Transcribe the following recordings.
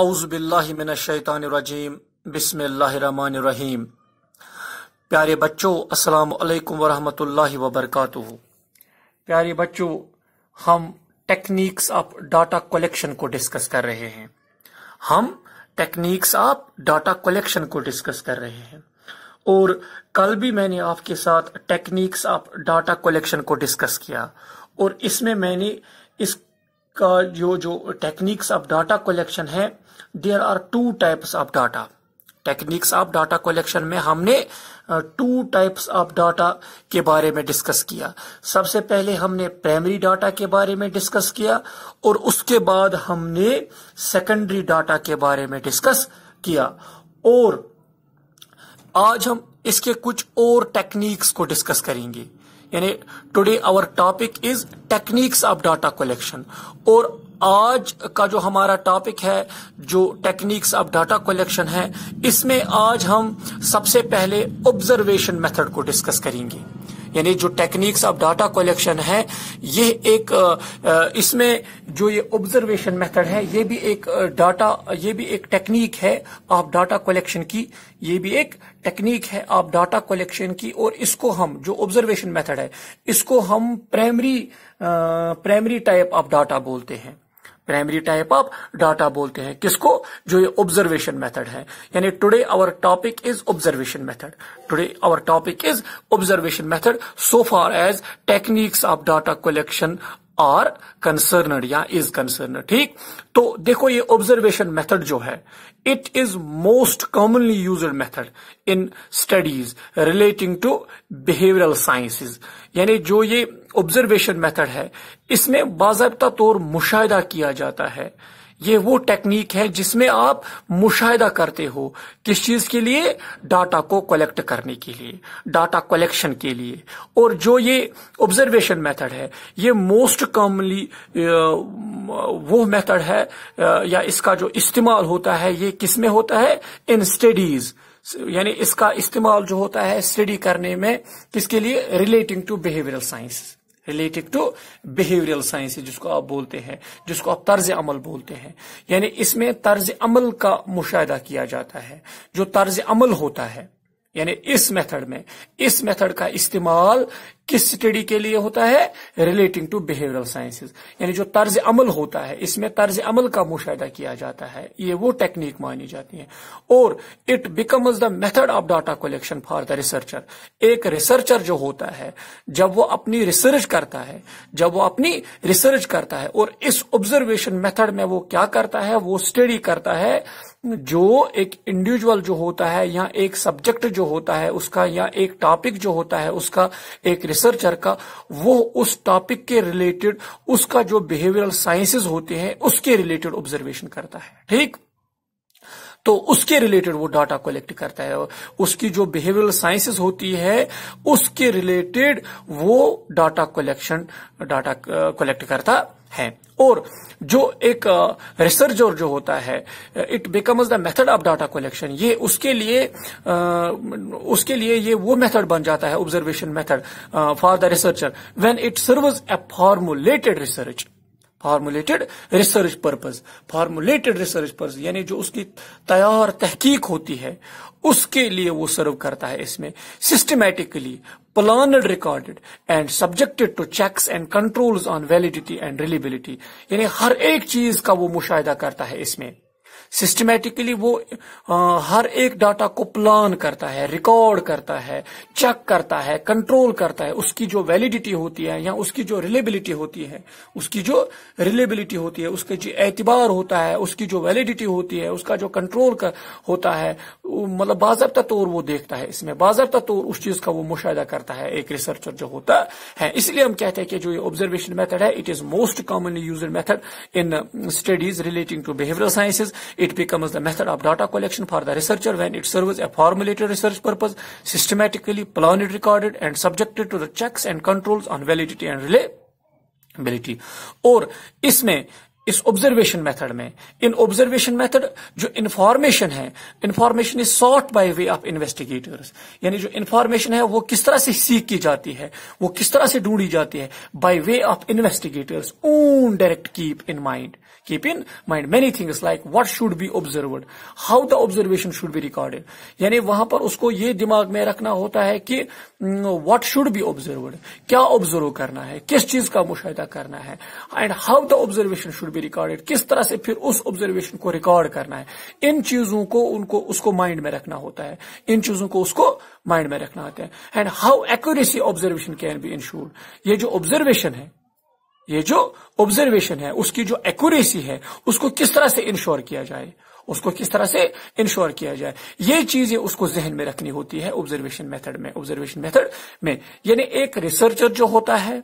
अउज़बिल्लिमिनशैतानरजीम बिसमीम प्यारे बच्चों अस्सलाम वालेकुम वरहमतुल्लाहि वबरकातुहु प्यारे बच्चों हम टेक्निक्स ऑफ डाटा कलेक्शन को डिस्कस कर रहे हैं हम टेक्निक्स ऑफ डाटा कलेक्शन को डिस्कस कर रहे हैं और कल भी मैंने आपके साथ टेक्निक्स ऑफ डाटा कलेक्शन को डिस्कस किया और इसमें मैंने इस का जो जो टेक्निक्स ऑफ डाटा कलेक्शन है there are two types of data techniques of data collection में हमने टू टाइप्स ऑफ डाटा के बारे में डिस्कस किया सबसे पहले हमने प्राइमरी डाटा के बारे में डिस्कस किया और उसके बाद हमने सेकेंडरी डाटा के बारे में डिस्कस किया और आज हम इसके कुछ और टेक्निक्स को डिस्कस करेंगे today our topic is techniques of data collection or आज का जो हमारा टॉपिक है जो टेक्निक्स ऑफ डाटा कलेक्शन है इसमें आज हम सबसे पहले ऑब्जर्वेशन मेथड को डिस्कस करेंगे यानी जो टेक्निक्स ऑफ डाटा कलेक्शन है ये एक इसमें जो ये ऑब्जर्वेशन मेथड है ये भी एक डाटा ये भी एक टेक्निक है ऑफ डाटा कलेक्शन की ये भी एक टेक्निक है ऑफ डाटा कलेक्शन की और इसको हम जो ऑब्जर्वेशन मेथड है इसको हम primary primary type of data बोलते हैं प्राइमरी टाइप ऑफ डाटा बोलते हैं किसको जो ये ऑब्जर्वेशन मेथड है यानी today our topic is observation method today our topic is observation method so far as techniques of data collection are concerned या इज कंसर्न ठीक तो देखो ये ऑब्जर्वेशन मेथड जो है it is most commonly use method in studies relating to behavioural sciences यानी जो ये ऑब्जर्वेशन मेथड है इसमें बाजबता तौर मुशाह किया जाता है ये वो टेक्निक है जिसमें आप मुशाहिदा करते हो किस चीज के लिए डाटा को कलेक्ट करने के लिए डाटा कलेक्शन के लिए और जो ये ऑब्जर्वेशन मेथड है ये मोस्ट कॉमनली uh, वो मेथड है uh, या इसका जो इस्तेमाल होता है ये किस में होता है इन स्टडीज यानी इसका इस्तेमाल जो होता है स्टडी करने में किसके लिए relating to behavioural science related to behavioural science जिसको आप बोलते हैं जिसको आप तर्ज अमल बोलते हैं यानी इसमें तर्ज अमल का मुशाह किया जाता है जो तर्ज अमल होता है यानी इस मेथड में इस मेथड का इस्तेमाल किस स्टडी के लिए होता है रिलेटिंग टू बिहेवियरल साइंसेज यानी जो तर्ज अमल होता है इसमें तर्ज अमल का मुशाह किया जाता है ये वो टेक्निक मानी जाती है और it becomes the method of data collection for the researcher एक रिसर्चर जो होता है जब वो अपनी रिसर्च करता है जब वो अपनी रिसर्च करता है और इस ऑब्जर्वेशन मेथड में वो क्या करता है वो स्टडी करता है जो एक इंडिविजुअल जो होता है या एक सब्जेक्ट जो होता है उसका या एक टॉपिक जो होता है उसका एक रिसर्चर का वो उस टॉपिक के रिलेटेड उसका जो बिहेवियरल साइंसेज होते हैं उसके रिलेटेड ऑब्जर्वेशन करता है ठीक तो उसके रिलेटेड वो डाटा कलेक्ट करता है उसकी जो बिहेवियरल साइंसेस होती है उसके रिलेटेड वो डाटा कलेक्शन डाटा कलेक्ट करता है और जो एक रिसर्च और जो होता है it becomes the method of data collection ये उसके लिए उसके लिए ये वो मेथड बन जाता है observation method for the researcher when it serves a formulated research formulated research purpose formulated research purpose यानी जो उसकी तैयार तहकीक होती है उसके लिए वो सर्व करता है इसमें systematically planned recorded and subjected to checks and controls on validity and reliability यानी हर एक चीज का वो मुशाह करता है इसमें सिस्टमेटिकली वो आ, हर एक डाटा को प्लान करता है रिकॉर्ड करता है चेक करता है कंट्रोल करता है उसकी जो वैलिडिटी होती है या उसकी जो रिलेबिलिटी होती है उसकी जो रिलेबिलिटी होती है उसके जो एतबार होता है उसकी जो वैलिडिटी होती है उसका जो कंट्रोल कर, होता है मतलब बाजबता तौर वो देखता है इसमें बाजबता तौर उस चीज का वो मुशाह करता है एक रिसर्चर जो होता है इसलिए हम कहते हैं कि जो ये ऑब्जर्वेशन मेथड है it is most commonly use method in studies relating to behaviour sciences It becomes the method of data collection for the researcher when it serves a formulated research purpose, systematically planned, recorded, and subjected to the checks and controls on validity and reliability. or इसमें इस observation method में in observation method जो information है information is sort by way of investigators यानी जो information है वो किस तरह से सीख की जाती है वो किस तरह से ढूंढी जाती है by way of investigators own direct keep in mind keep in mind many things like what should be observed how the observation should be recorded यानी वहां पर उसको ये दिमाग में रखना होता है कि व्हाट शुड बी ऑब्जर्वड क्या ऑब्जर्व करना है किस चीज का मुशाह करना है and how the observation should be recorded किस तरह से फिर उस ऑब्जर्वेशन को रिकॉर्ड करना है इन चीजों को उनको उसको माइंड में रखना होता है इन चीजों को उसको माइंड में रखना होता है and how accuracy observation can be insured ये जो ऑब्जर्वेशन है ये जो ऑब्जर्वेशन है उसकी जो एक्यूरेसी है उसको किस तरह से इंश्योर किया जाए उसको किस तरह से इंश्योर किया जाए ये चीजें उसको जहन में रखनी होती है ऑब्जर्वेशन मेथड में ऑब्जर्वेशन मेथड में यानी एक रिसर्चर जो होता है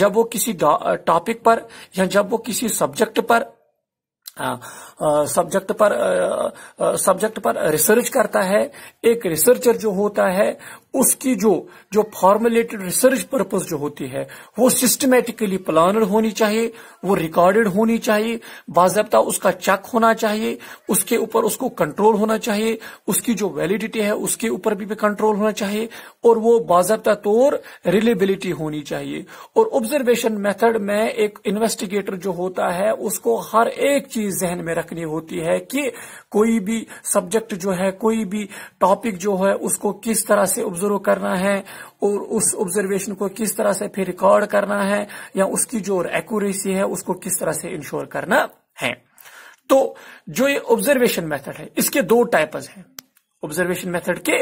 जब वो किसी टॉपिक पर या जब वो किसी सब्जेक्ट पर सब्जेक्ट पर सब्जेक्ट पर रिसर्च करता है एक रिसर्चर जो होता है उसकी जो जो फॉर्मुलेटेड रिसर्च पर्पज जो होती है वो सिस्टमेटिकली प्लानड होनी चाहिए वो रिकॉर्डेड होनी चाहिए बाजबता उसका चेक होना चाहिए उसके ऊपर उसको कंट्रोल होना चाहिए उसकी जो वैलिडिटी है उसके ऊपर भी, भी कंट्रोल होना चाहिए और वो बाजबता तौर रिलेबिलिटी होनी चाहिए और ऑब्जर्वेशन मेथड में एक इन्वेस्टिगेटर जो होता है उसको हर एक चीज जहन में रखनी होती है कि कोई भी सब्जेक्ट जो है कोई भी टॉपिक जो है उसको किस तरह से ऑब्जर्व ऑब्जर्व करना है और उस ऑब्जर्वेशन को किस तरह से फिर रिकॉर्ड करना है या उसकी जो एक्यूरेसी है उसको किस तरह से इंश्योर करना है तो जो ये ऑब्जर्वेशन मेथड है इसके दो टाइप्स हैं ऑब्जर्वेशन मेथड के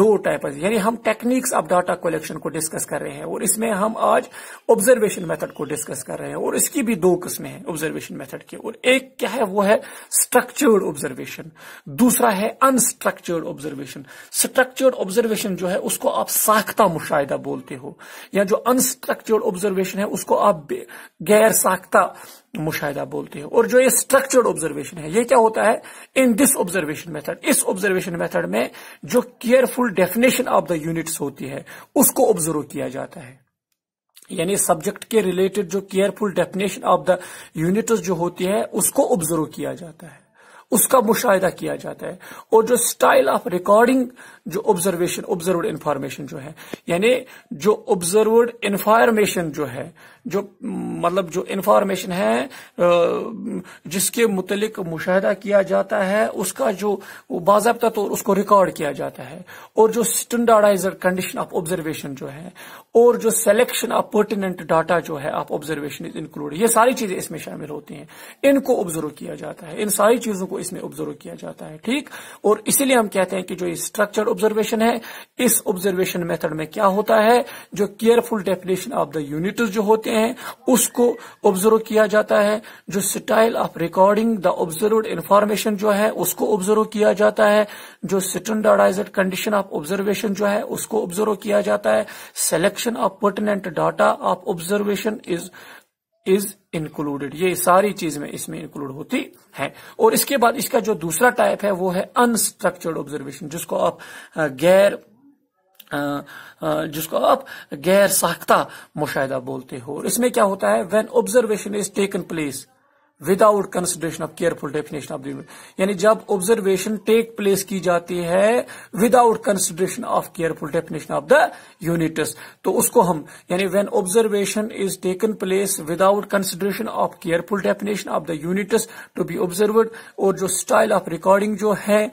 दो टाइप यानी हम टेक्निक्स ऑफ डाटा कलेक्शन को डिस्कस कर रहे हैं और इसमें हम आज ऑब्जर्वेशन मेथड को डिस्कस कर रहे हैं और इसकी भी दो किस्में हैं ऑब्जर्वेशन मेथड की और एक क्या है वो है स्ट्रक्चर्ड ऑब्जर्वेशन दूसरा है अनस्ट्रक्चर्ड ऑब्जर्वेशन स्ट्रक्चर्ड ऑब्जर्वेशन जो है उसको आप साख्ता मुशाहिदा बोलते हो या जो अनस्ट्रक्चर्ड ऑब्जर्वेशन है उसको आप गैर साख्ता मुशाहिदा बोलते हैं और जो ये स्ट्रक्चर्ड ऑब्जर्वेशन है ये क्या होता है इन दिस ऑब्जर्वेशन मेथड इस ऑब्जर्वेशन मेथड में जो careful definition of the units होती है उसको ऑब्जर्व किया जाता है यानी सब्जेक्ट के रिलेटेड जो careful definition of the units जो होती है उसको ऑब्जर्व किया जाता है उसका मुशाहिदा किया जाता है और जो स्टाइल ऑफ रिकॉर्डिंग जो ऑब्जर्वेशन ऑब्जर्व इंफॉर्मेशन जो है यानी जो ऑब्जर्व इंफॉर्मेशन जो है जो मतलब जो इंफॉर्मेशन है जिसके मुतलिक मुशाहिदा किया जाता है उसका जो बाबा तौर उसको रिकॉर्ड किया जाता है और जो स्टैंडर्डाइजर कंडीशन ऑफ ऑब्जर्वेशन जो है और जो सेलेक्शन ऑफ पर्टिनेंट डाटा जो है ऑफ ऑब्जर्वेशन इज इंक्लूड ये सारी चीजें इसमें शामिल होती हैं इनको ऑब्जर्व किया जाता है इन सारी चीजों को इसमें ऑब्जर्व किया जाता है ठीक और इसीलिए हम कहते हैं कि जो स्ट्रक्चर ऑब्जर्वेशन है इस ऑब्जर्वेशन मेथड में क्या होता है जो careful definition of the unit जो होते हैं उसको ऑब्जर्व किया जाता है जो style of recording the observe information जो है उसको ऑब्जर्व किया जाता है जो स्टैंडर्डाइज्ड कंडीशन ऑफ ऑब्जर्वेशन जो है उसको ऑब्जर्व किया जाता है selection of pertinent data of observation is is included ये सारी चीज में इसमें इंक्लूड होती है और इसके बाद इसका जो दूसरा टाइप है वो है अनस्ट्रक्चर्ड ऑब्जर्वेशन जिसको आप गैर जिसको आप गैर साख्ता मुशाह बोलते हो इसमें क्या होता है when observation is taken place without consideration of careful definition of the यानी जब ऑब्जर्वेशन टेक प्लेस की जाती है without consideration of careful definition of the units तो उसको हम यानी when observation is taken place without consideration of careful definition of the units to be observe और जो स्टाइल ऑफ रिकॉर्डिंग जो है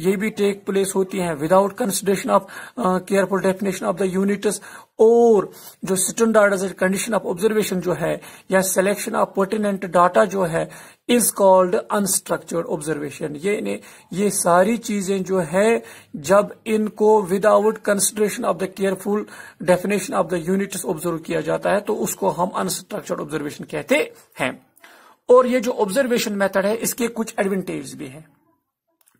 ये भी टेक प्लेस होती हैं without consideration of careful definition of the units और जो स्टैंडर्ड कंडीशन ऑफ ऑब्जर्वेशन जो है या सिलेक्शन ऑफ पर्टिनेंट डाटा जो है इज कॉल्ड अनस्ट्रक्चर्ड ऑब्जर्वेशन ये ये सारी चीजें जो है जब इनको without consideration of the careful definition of the units observe किया जाता है तो उसको हम अनस्ट्रक्चर्ड ऑब्जर्वेशन कहते हैं और ये जो ऑब्जर्वेशन मेथड है इसके कुछ एडवांटेज भी हैं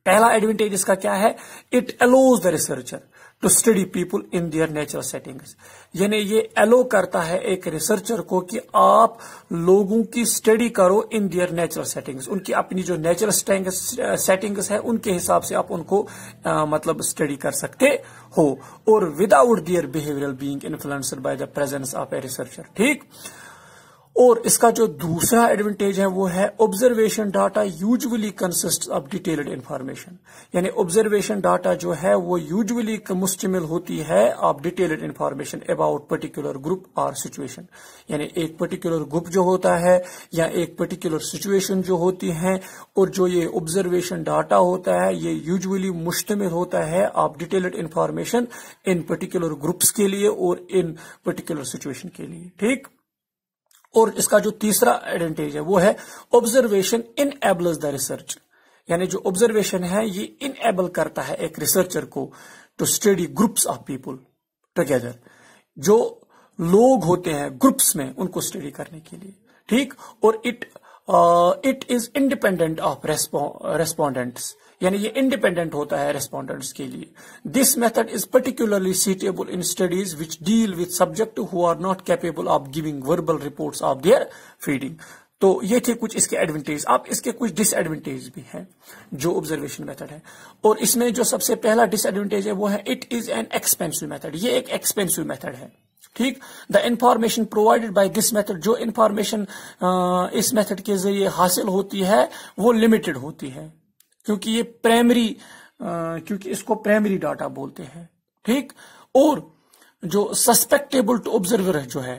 पहला एडवांटेज इसका क्या है it allows the researcher to study people in their natural settings यानी ये एलो करता है एक रिसर्चर को कि आप लोगों की स्टडी करो इन दियर नेचुरल सेटिंग्स उनकी अपनी जो नेचुरल सेटिंग्स है उनके हिसाब से आप उनको आ, मतलब स्टडी कर सकते हो और without their behavioural being influenced by the presence of a researcher ठीक और इसका जो दूसरा एडवांटेज है वो है observation data usually consist of detailed information यानी ऑब्जर्वेशन डाटा जो है वो यूजुअली मुश्तमिल होती है of detailed information about particular group और सिचुएशन यानी एक पर्टिकुलर ग्रुप जो होता है या एक पर्टिकुलर सिचुएशन जो होती है और जो ये ऑब्जर्वेशन डाटा होता है ये यूजली मुश्तमिल होता है of detailed information in particular groups के लिए और इन पर्टिकुलर सिचुएशन के लिए ठीक और इसका जो तीसरा एडवांटेज है वो है observation enables the research यानी जो ऑब्जर्वेशन है ये इन एबल करता है एक रिसर्चर को to study groups of people together जो लोग होते हैं ग्रुप्स में उनको स्टडी करने के लिए ठीक और it it is independent of respondents यानी ये इंडिपेंडेंट होता है रेस्पॉन्डेंट्स के लिए this method is particularly suitable in studies which deal with subject who are not capable of giving verbal report of their feeding तो ये थे कुछ इसके एडवांटेज आप इसके कुछ डिसएडवांटेज भी हैं जो ऑब्जर्वेशन मेथड है और इसमें जो सबसे पहला डिसएडवांटेज है वो है it is an expensive method ये एक एक्सपेंसिव मेथड है ठीक the information provided by this method जो इंफॉर्मेशन इस मेथड के जरिए हासिल होती है वो लिमिटेड होती है क्योंकि ये प्राइमरी क्योंकि इसको प्राइमरी डाटा बोलते हैं ठीक और जो सस्पेक्टेबल टू ऑब्जर्वर जो है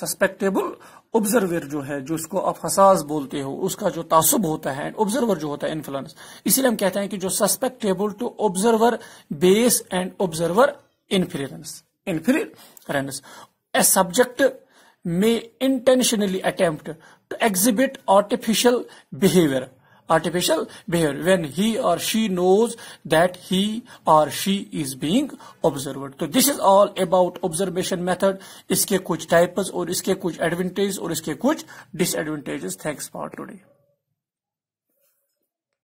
सस्पेक्टेबल ऑब्जर्वर जो है जो इसको आप हसास बोलते हो उसका जो तासुब होता है एंड ऑब्जर्वर जो होता है इन्फ्लुएंस इसीलिए हम कहते हैं कि जो susceptible to observer bias and observer influence influence a subject में intentionally attempt to exhibit artificial behaviour artificial behavior when he or she knows that he or she is being observed so this is all about observation method iske kuch types aur iske kuch advantages aur iske kuch disadvantages thanks for today